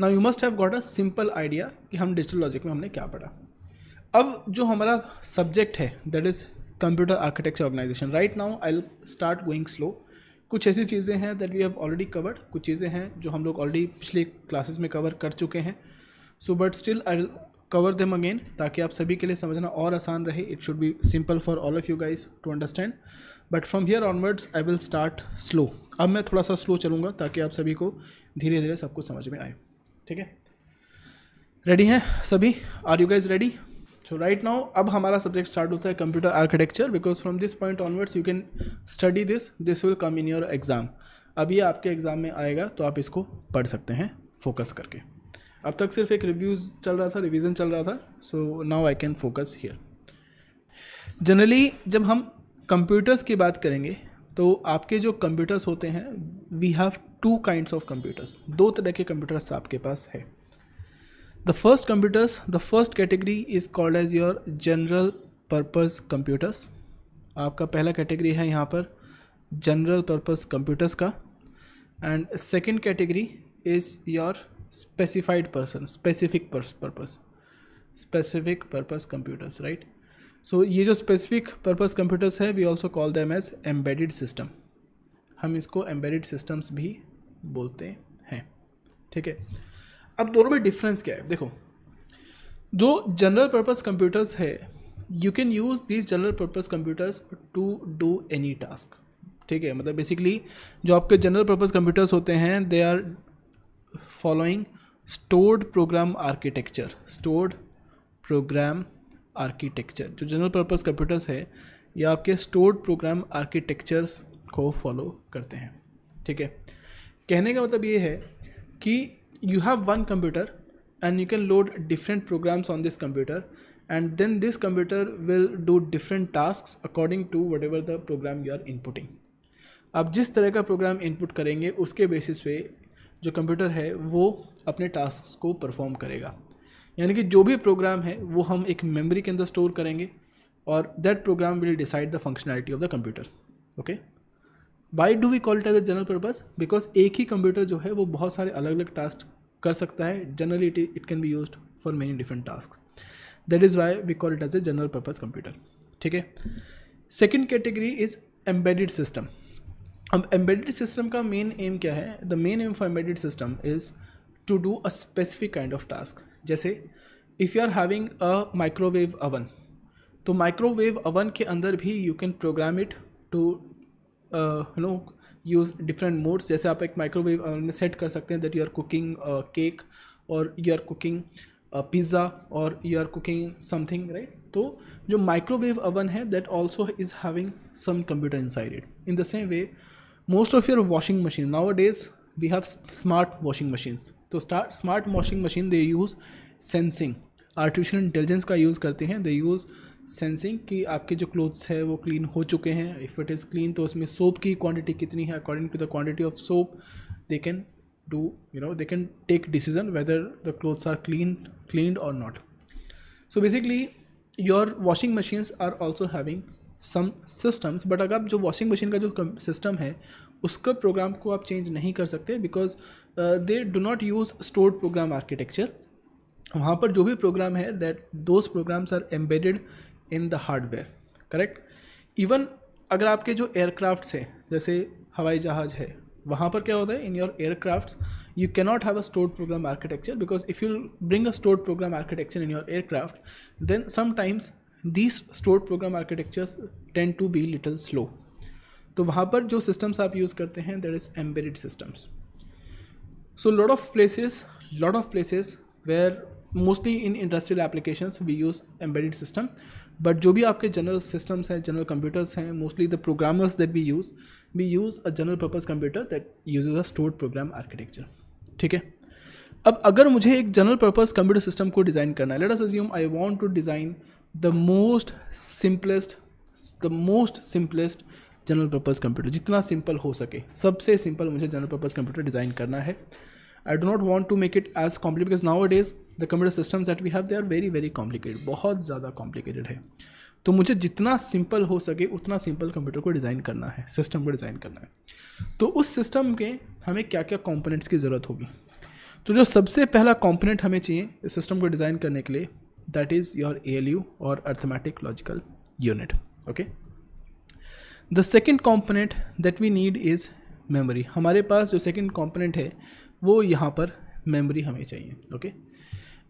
ना you must have got a simple idea कि हम डिजिटल लॉजिक में हमने क्या पढ़ा अब जो हमारा सब्जेक्ट है that is computer architecture organization right now I start going slow कुछ ऐसी चीज़ें हैं that we have already covered कुछ चीज़ें हैं जो हम लोग ऑलरेडी पिछले क्लासेस में कवर कर चुके हैं so but still I cover them again ताकि आप सभी के लिए समझना और आसान रहे it should be simple for all of you guys to understand but from here onwards I will start slow अब मैं थोड़ा सा स्लो चलूँगा ताकि आप सभी को धीरे धीरे सब कुछ समझ में आए ठीक है रेडी हैं सभी are you guys ready so right now अब हमारा सब्जेक्ट स्टार्ट होता है computer architecture because from this point onwards you can study this this will come in your exam अब ये आपके एग्ज़ाम में आएगा तो आप इसको पढ़ सकते हैं फोकस करके अब तक सिर्फ एक रिव्यूज़ चल रहा था रिविज़न चल रहा था so now I can focus here generally जब हम कंप्यूटर्स की बात करेंगे तो आपके जो कंप्यूटर्स होते हैं we have two kinds of computers दो तरह के कंप्यूटर्स आपके पास है the first computers the first category is called as your general purpose computers आपका पहला कैटेगरी है यहाँ पर जनरल पर्पस कंप्यूटर्स का and second category is your specified person specific purpose specific purpose computers right so ये जो specific purpose computers है we also call them as embedded system हम इसको एम्बेडेड सिस्टम्स भी बोलते हैं ठीक है अब दोनों में डिफरेंस क्या है देखो जो जनरल पर्पस कंप्यूटर्स है you can use this general purpose computers to do any task ठीक है मतलब बेसिकली जो आपके जनरल पर्पस कंप्यूटर्स होते हैं they are following stored program architecture stored program architecture जो जनरल पर्पस कंप्यूटर्स है या आपके स्टोर्ड प्रोग्राम आर्किटेक्चर्स को फॉलो करते हैं ठीक है कहने का मतलब ये है कि you have one computer and you can load different programs on this computer then this computer will do different task according to whatever the program you are inputting अब जिस तरह का प्रोग्राम इनपुट करेंगे उसके basis पे जो computer है वो अपने टास्क को परफॉर्म करेगा यानी कि जो भी प्रोग्राम है वो हम एक मेमोरी के अंदर स्टोर करेंगे और that program will decide the functionality of the computer okay why do we call it as a general purpose because एक ही कंप्यूटर जो है वो बहुत सारे अलग अलग टास्क कर सकता है generally it it can be use for many different task that is why we call it as a general purpose computer ठीक है second category is embedded system अब एम्बेडेड सिस्टम का मेन एम क्या है the main aim for embedded system is to do a specific kind of task जैसे if you are having a microwave oven तो microwave oven के अंदर भी you can programme it to you know use different modes जैसे आप एक microwave में set कर सकते हैं that you are cooking cake और यू आर कुकिंग पिज़्ज़ा और you are cooking something right तो जो माइक्रोवेव ओवन है that also is having some computer inside it in the same way most of your washing machine nowadays we have smart washing machines तो start smart washing machine they use sensing artificial intelligence का use करते हैं दे use sensing कि आपके जो clothes है वो clean हो चुके हैं इफ़ इट इज़ क्लीन तो उसमें सोप की क्वांटिटी कितनी है according to the quantity of soap they can do you know they can take decision whether the clothes are clean clean और not so basically your washing machines are also having some systems but अगर आप जो washing machine का जो system है उसका programme को आप चेंज नहीं कर सकते because they do not use stored program architecture वहाँ पर जो भी प्रोग्राम है that those programs are embedded in the hardware correct even अगर आपके जो एयरक्राफ्ट्स हैं जैसे हवाई जहाज़ है वहाँ पर क्या होता है in your aircrafts you cannot have a stored program architecture because if you bring a stored program architecture in your aircraft then sometimes these stored program architectures tend to be little slow तो वहाँ पर जो systems आप use करते हैं there is embedded systems so lot of places lot of places where mostly in industrial applications we use embedded system but जो भी आपके जनरल सिस्टम्स हैं जनरल कंप्यूटर्स हैं mostly the programmers that we use we use a general purpose computer that use a stored program architecture ठीक है अब अगर मुझे एक जनरल पर्पज़ कंप्यूटर सिस्टम को डिज़ाइन करना है let us assume I want to design the most simplest the most simplest general purpose computer जितना सिंपल हो सके सबसे सिंपल मुझे जनरल पर्पज़ कंप्यूटर डिज़ाइन करना है I do not want to make it as complicated because now it is the computer system that we have they are very very complicated बहुत ज़्यादा complicated है तो मुझे जितना सिंपल हो सके उतना सिंपल कंप्यूटर को डिज़ाइन करना है सिस्टम को डिज़ाइन करना है तो उस सिस्टम के हमें क्या क्या कॉम्पोनेंट्स की ज़रूरत होगी तो जो सबसे पहला कॉम्पोनेंट हमें चाहिए इस सिस्टम को डिज़ाइन करने के लिए that is your A L U और arithmetic logical unit okay the second component that we need is memory हमारे पास जो सेकेंड कॉम्पोनेंट है वो यहाँ पर मेमोरी हमें चाहिए okay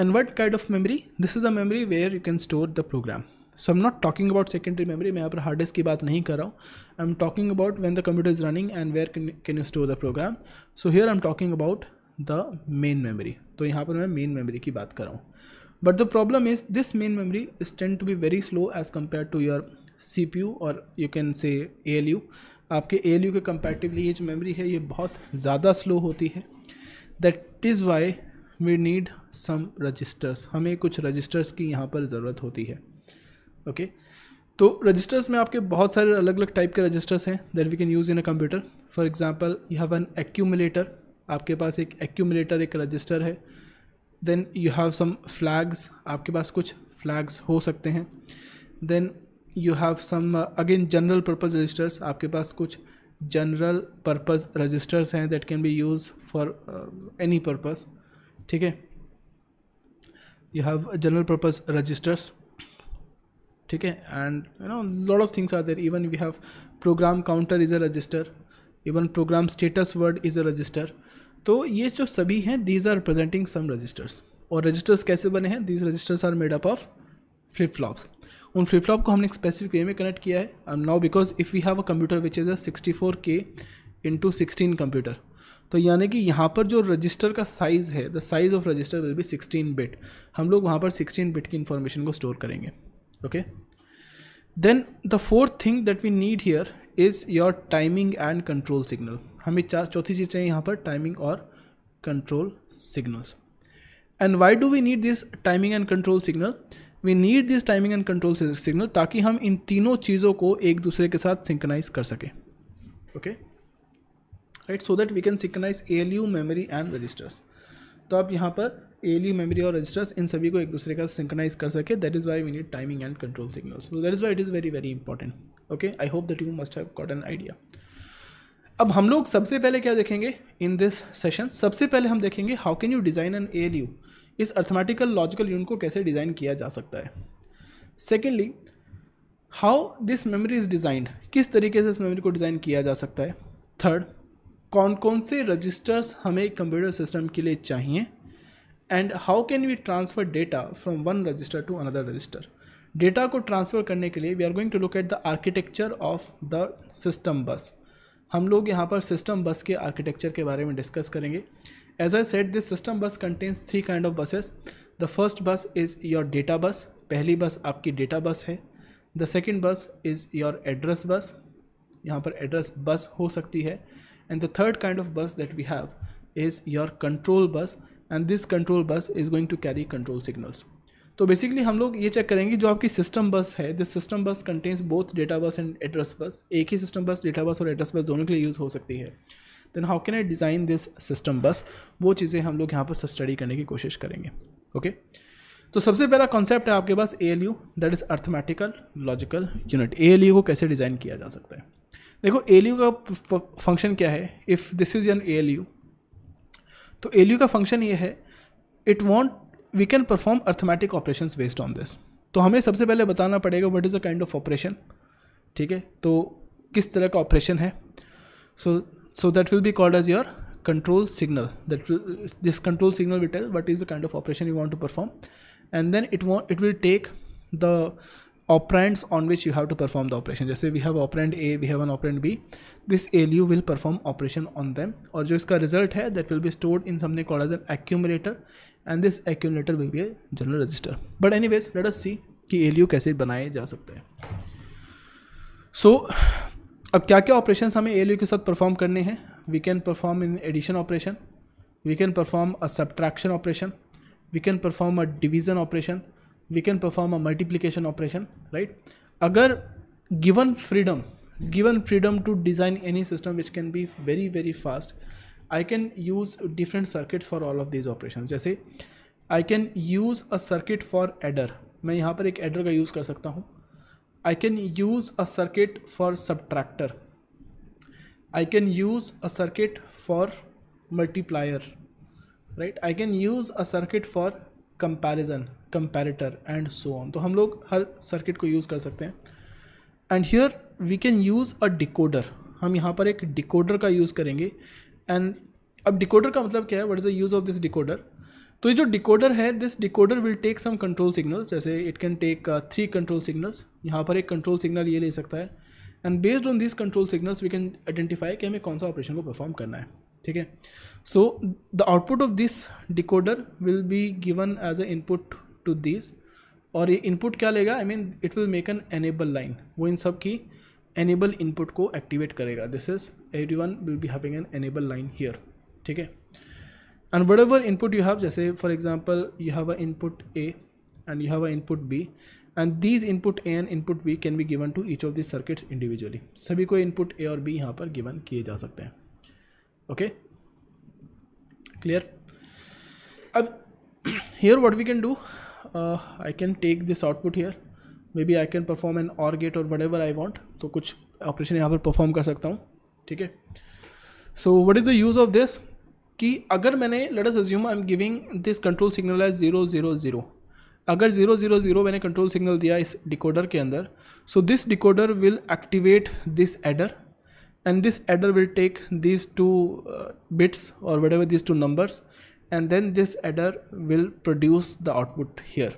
and what kind of memory this is a memory where you can store the program so am not talking about secondary memory मैं यहाँ पर हार्ड डिस्क की बात नहीं कर रहा हूँ I am talking about when the computer is running and where can you store the program so here I am talking about the main memory तो यहाँ पर मैं मेन मेमोरी की बात कर रहा हूँ but the problem is this main memory is tend to be very slow as compare to your C P U और you can say A L you आपके ए के कंपेटिवली ये जो मेमोरी है ये बहुत ज़्यादा स्लो होती है that is why we need some registers हमें कुछ रजिस्टर्स की यहाँ पर ज़रूरत होती है ओके okay? तो रजिस्टर्स में आपके बहुत सारे अलग अलग टाइप के रजिस्टर्स हैं that we can use in a computer for example you have an accumulator आपके पास एक एक्यूमलेटर एक रजिस्टर है then you have some flags आपके पास कुछ फ्लैग्स हो सकते हैं then you have some again general purpose registers आपके पास कुछ जनरल पर्पज़ रजिस्टर्स हैं that can be use for any purpose ठीक है you have general purpose registers ठीक है and you know lot of things are there even we have program counter is a register even program status word is a register तो ये जो सभी हैं these are representing some registers और registers कैसे बने हैं these registers are made up of flip flops उन फ्लिप फ्लॉप को हमने एक स्पेसिफिक वे में कनेक्ट किया है am now because if we have a computer which is a sixty four K into sixteen computer तो यानी कि यहाँ पर जो रजिस्टर का साइज़ है the size of register will be sixteen bit हम लोग वहाँ पर सिक्सटीन बिट की इन्फॉर्मेशन को स्टोर करेंगे okay then the fourth thing that we need here is your timing and control signal हमें चार चौथी चीज़ चाहिए यहाँ पर टाइमिंग और control signals and why do we need this timing and control signal we need this timing and control signal ताकि हम इन तीनों चीज़ों को एक दूसरे के साथ सिंकनाइज कर सकें okay right so that we can synchronize L U memory and registers तो आप यहाँ पर एल यू मेमोरी और रजिस्टर्स इन सभी को एक दूसरे का सिंकनाइज कर सके that is why we need timing and control signal so that is why it is very very important okay I hope that you must have got an idea अब हम लोग सबसे पहले क्या देखेंगे इन दिस सेशन सबसे पहले हम देखेंगे how can you design an A L U arithmetical logical unit को कैसे डिज़ाइन किया जा सकता है secondly how this memory is designed किस तरीके से इस मेमोरी को डिज़ाइन किया जा सकता है थर्ड कौन कौन से रजिस्टर्स हमें कंप्यूटर सिस्टम के लिए चाहिए and how can we transfer data from one register to another register data को ट्रांसफ़र करने के लिए we are going to look at the architecture of the system bus हम लोग यहाँ पर सिस्टम बस के आर्किटेक्चर के बारे में डिस्कस करेंगे As I said, this system bus contains three kind of buses. The first bus is your data bus. पहली बस आपकी data bus The second bus is your address bus. यहाँ पर एड्रेस बस हो सकती है And the third kind of bus that we have is your control bus. and this control bus is going to carry control signals. तो basically हम लोग ये check करेंगे जो आपकी सिस्टम बस है this system bus contains both data bus and address bus एक ही system बस डेटा बस और एड्रेस बस दोनों के लिए यूज़ हो सकती है then how can I design this system bus वो चीज़ें हम लोग यहाँ पर स्टडी करने की कोशिश करेंगे ओके okay? तो सबसे पहला कॉन्सेप्ट है आपके पास A L U that is arithmetical logical unit A L U को कैसे डिज़ाइन किया जा सकता है देखो ए एल यू का फंक्शन क्या है if this is an A L U तो एल यू का फंक्शन ये है it want we can perform arithmetic operation based on this तो हमें सबसे पहले बताना पड़ेगा what is a kind of operation ठीक है तो किस तरह का ऑपरेशन है so so that will be called as your control signal that this control signal with is what is a kind of operation you want to perform and then it want it will take the operands on which you have to perform the operation जैसे we have operand A we have an operand B this ALU will perform operation on them और जो इसका result है that will be stored in something called as an accumulator and this accumulator will be a general register but anyways let us see कि ALU कैसे बनाए जा सकते हैं so अब क्या क्या ऑपरेशन हमें ALU के साथ परफॉर्म करने हैं we can perform in addition operation we can perform a subtraction operation we can perform a division operation we can perform a multiplication operation right agar given freedom given freedom to design any system which can be very very fast i can use different circuits for all of these operations jaise i can use a circuit for adder main yahan par ek adder ka use kar sakta i can use a circuit for subtractor i can use a circuit for multiplier right i can use a circuit for comparison comparator and so on तो हम लोग हर circuit को use कर सकते हैं and here we can use a decoder हम यहाँ पर एक डिकोडर का यूज़ करेंगे एंड अब डिकोडर का मतलब क्या है what is the use of this decoder तो ये जो डिकोडर है this decoder will take some control signals जैसे it can take three control signals यहाँ पर एक कंट्रोल सिग्नल ये ले सकता है and based on this control signals we can identify कि हमें कौन सा ऑपरेशन को परफॉर्म करना है ठीक है so the output of this decoder will be given as a input to this और ये इनपुट क्या लेगा I mean it will make an enable line वो इन सब की एनेबल इनपुट को एक्टिवेट करेगा this is every one will be having an enable line here ठीक है and whatever input you have जैसे for example you have a input A and you have a input B and these input A and input B can be given to each of this circuits individually सभी को input A और B यहाँ पर given किए जा सकते हैं okay clear अब here what we can do I take this output this maybe I can perform an OR gate or whatever I want तो कुछ ऑपरेशन यहाँ पर परफॉर्म कर सकता हूँ ठीक है so what is the use of this कि अगर मैंने let us I am giving this control signal as zero zero zero अगर ज़ीरो ज़ीरो ज़ीरो मैंने कंट्रोल सिग्नल दिया इस डिकोडर के अंदर so this decoder will activate this adder and this adder will take this two bits और whatever this two numbers and then this adder will produce the output here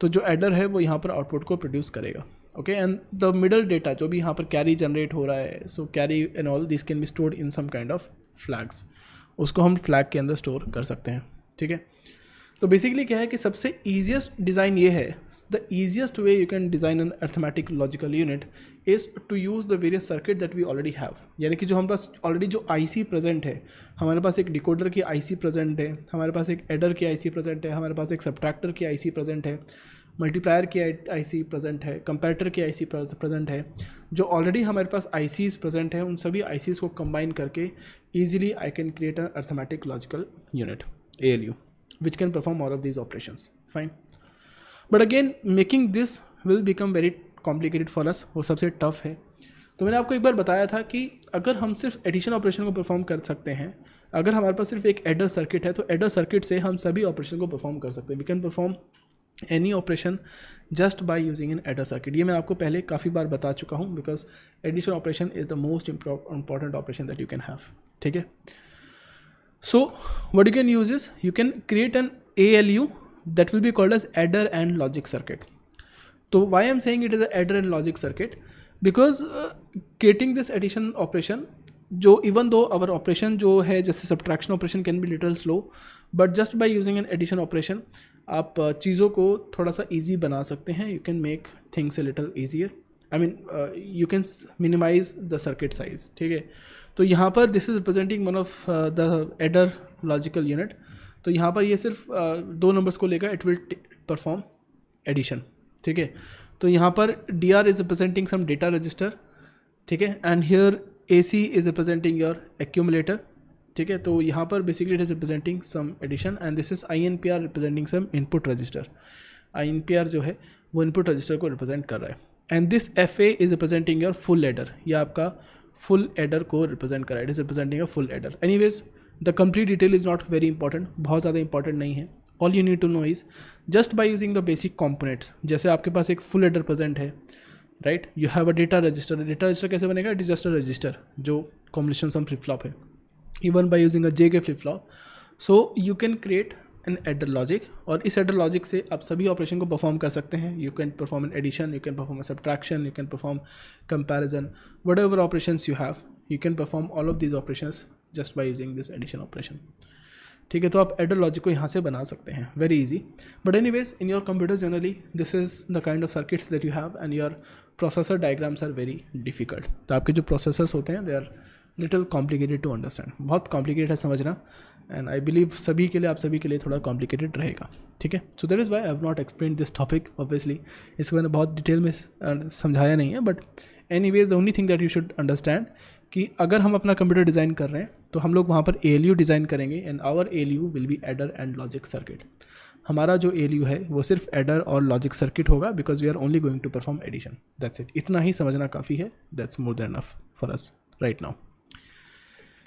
तो जो adder है वो यहाँ पर output को produce करेगा okay and the middle data जो भी यहाँ पर कैरी जनरेट हो रहा है so carry and all this can be stored in some kind of flags उसको हम फ्लैग के अंदर स्टोर कर सकते हैं ठीक है तो बेसिकली क्या है कि सबसे ईजिएस्ट डिज़ाइन ये है the easiest way you can design an arithmetic logical unit is to use the various circuit that we already have यानी कि जो हमारे पास ऑलरेडी जो आईसी प्रेजेंट है हमारे पास एक डिकोडर की आईसी प्रेजेंट है हमारे पास एक एडर की आईसी प्रेजेंट है हमारे पास एक सब्ट्रैक्टर की आईसी प्रेजेंट है मल्टीप्लायर की आईसी प्रेजेंट है कंपैरेटर की आईसी प्रेजेंट है जो ऑलरेडी हमारे पास आईसीज प्रेजेंट है उन सभी आईसीज को कंबाइन करके easily I can create an arithmetic logical unit A L U which can perform all of these operations fine but again making this will become very complicated for us वो सबसे tough है तो मैंने आपको एक बार बताया था कि अगर हम सिर्फ एडिशन ऑपरेशन को परफॉर्म कर सकते हैं अगर हमारे पास सिर्फ एक एडर सर्किट है तो एडर सर्किट से हम सभी ऑपरेशन को परफॉर्म कर सकते हैं we can perform any operation just by using an adder circuit ये मैं आपको पहले काफ़ी बार बता चुका हूँ because addition operation is the most important operation that you can have ठीक है so what you can use is you can create an ALU that will be called as adder and logic circuit. So why I'm saying it is an adder and logic circuit because uh, getting this addition operation जो even though our operation जो है जैसे subtraction operation can be little slow but just by using an addition operation आप चीज़ों को थोड़ा सा easy बना सकते हैं you can make things a little easier I mean you can minimize the circuit size ठीक है तो यहाँ पर this is representing one of the adder logical unit तो यहाँ पर ये सिर्फ uh, दो नंबर्स को लेकर इट विल परफॉर्म एडिशन ठीक है तो यहाँ पर D R is representing some data register ठीक है and here A C is representing your accumulator ठीक है तो यहाँ पर basically it is representing some addition and this is I N P R representing some input register I N P R जो है वो इनपुट रजिस्टर को represent कर रहा है and this F A is representing your full adder यह आपका full adder को रिप्रेजेंट करा it is representing your full adder anyways the complete detail is not very important बहुत ज़्यादा इंपॉर्टेंट नहीं है all you need to know is just by using the basic components जैसे आपके पास एक फुल एडर प्रेजेंट है right you have a data register data register कैसे बनेगा it is just a register जो कॉम्बिनेशन सम फ्लिप फ्लॉप है even by using a J K flip flop so you can create an adder logic और इस adder logic से आप सभी operation को परफॉर्म कर सकते हैं you can perform an addition you can perform subtraction you can perform comparison whatever operation you have you can perform all of these operation just by using this addition operation ठीक है तो आप adder logic को यहाँ से बना सकते हैं very easy but anyways in your computer generally this is the kind of circuits that you have and your processor diagrams are very difficult तो आपके जो प्रोसेसर्स होते हैं they are little complicated to understand बहुत complicated है समझना and I believe सभी के लिए आप सभी के लिए थोड़ा कॉम्प्लिकेटेड रहेगा ठीक है so that is why I have not explain this topic obviously इसको मैंने बहुत डिटेल में समझाया नहीं है but anyways only thing that you should understand कि अगर हम अपना कंप्यूटर डिज़ाइन कर रहे हैं तो हम लोग वहाँ पर ए एल यू डिज़ाइन करेंगे and our A L U will be adder and logic circuit हमारा जो ए एल यू है वो सिर्फ एडर और लॉजिक सर्किट होगा because we are only going to perform addition that's it इतना ही समझना काफ़ी है that's more than enough for us right now